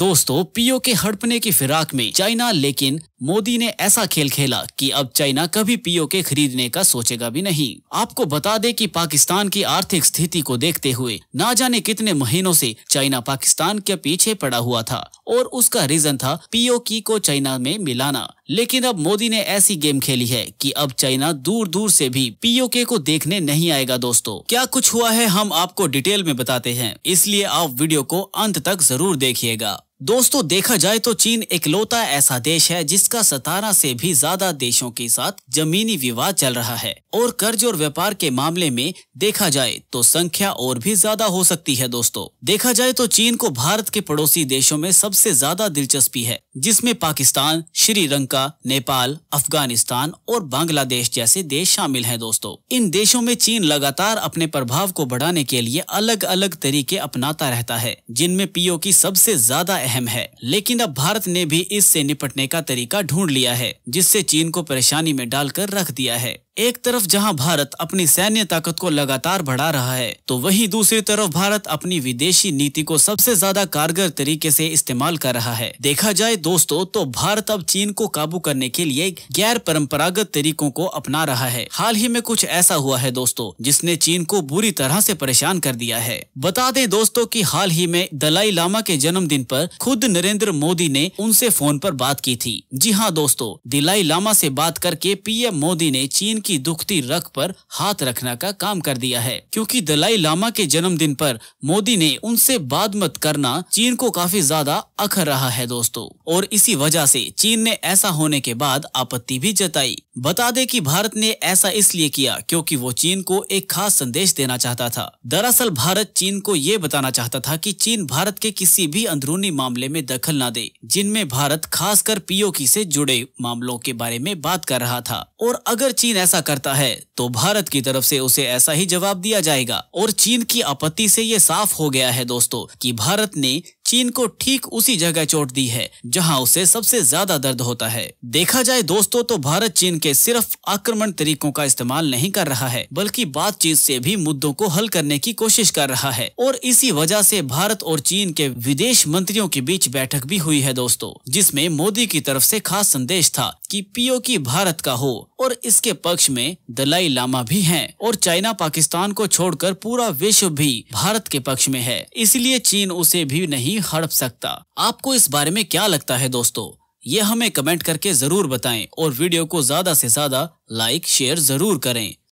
दोस्तों पीओ के हड़पने की फिराक में चाइना लेकिन मोदी ने ऐसा खेल खेला कि अब चाइना कभी पीओ के खरीदने का सोचेगा भी नहीं आपको बता दे कि पाकिस्तान की आर्थिक स्थिति को देखते हुए ना जाने कितने महीनों से चाइना पाकिस्तान के पीछे पड़ा हुआ था और उसका रीजन था पीओ की को चाइना में मिलाना लेकिन अब मोदी ने ऐसी गेम खेली है कि अब चाइना दूर दूर से भी के को देखने नहीं आएगा दोस्तों क्या कुछ हुआ है हम आपको डिटेल में बताते हैं इसलिए आप वीडियो को अंत तक जरूर देखिएगा दोस्तों देखा जाए तो चीन इकलौता ऐसा देश है जिसका सतारह से भी ज्यादा देशों के साथ जमीनी विवाद चल रहा है और कर्ज और व्यापार के मामले में देखा जाए तो संख्या और भी ज्यादा हो सकती है दोस्तों देखा जाए तो चीन को भारत के पड़ोसी देशों में सबसे ज्यादा दिलचस्पी है जिसमें पाकिस्तान श्रीलंका नेपाल अफगानिस्तान और बांग्लादेश जैसे देश शामिल हैं दोस्तों इन देशों में चीन लगातार अपने प्रभाव को बढ़ाने के लिए अलग अलग तरीके अपनाता रहता है जिनमें पीओ की सबसे ज्यादा अहम है लेकिन अब भारत ने भी इससे निपटने का तरीका ढूंढ लिया है जिससे चीन को परेशानी में डालकर रख दिया है एक तरफ जहां भारत अपनी सैन्य ताकत को लगातार बढ़ा रहा है तो वहीं दूसरी तरफ भारत अपनी विदेशी नीति को सबसे ज्यादा कारगर तरीके से इस्तेमाल कर रहा है देखा जाए दोस्तों तो भारत अब चीन को काबू करने के लिए गैर परम्परागत तरीकों को अपना रहा है हाल ही में कुछ ऐसा हुआ है दोस्तों जिसने चीन को बुरी तरह से परेशान कर दिया है बता दें दोस्तों की हाल ही में दलाई लामा के जन्मदिन पर खुद नरेंद्र मोदी ने उनसे फोन पर बात की थी जी हाँ दोस्तों दलाई लामा से बात करके पीएम मोदी ने चीन की दुखती रख पर हाथ रखना का काम कर दिया है क्योंकि दलाई लामा के जन्मदिन पर मोदी ने उनसे बात मत करना चीन को काफी ज्यादा अखर रहा है दोस्तों और इसी वजह से चीन ने ऐसा होने के बाद आपत्ति भी जताई बता दे कि भारत ने ऐसा इसलिए किया क्योंकि वो चीन को एक खास संदेश देना चाहता था दरअसल भारत चीन को ये बताना चाहता था कि चीन भारत के किसी भी अंदरूनी मामले में दखल ना दे जिनमें भारत खासकर पीओकी से जुड़े मामलों के बारे में बात कर रहा था और अगर चीन ऐसा ऐसा करता है तो भारत की तरफ से उसे ऐसा ही जवाब दिया जाएगा और चीन की आपत्ति से ये साफ हो गया है दोस्तों कि भारत ने चीन को ठीक उसी जगह चोट दी है जहां उसे सबसे ज्यादा दर्द होता है देखा जाए दोस्तों तो भारत चीन के सिर्फ आक्रमण तरीकों का इस्तेमाल नहीं कर रहा है बल्कि बातचीत से भी मुद्दों को हल करने की कोशिश कर रहा है और इसी वजह से भारत और चीन के विदेश मंत्रियों के बीच बैठक भी हुई है दोस्तों जिसमे मोदी की तरफ ऐसी खास संदेश था की पीओ की भारत का हो और इसके पक्ष में दलाई लामा भी है और चाइना पाकिस्तान को छोड़कर पूरा विश्व भी भारत के पक्ष में है इसलिए चीन उसे भी नहीं नहीं हड़प सकता आपको इस बारे में क्या लगता है दोस्तों ये हमें कमेंट करके जरूर बताएं और वीडियो को ज्यादा से ज्यादा लाइक शेयर जरूर करें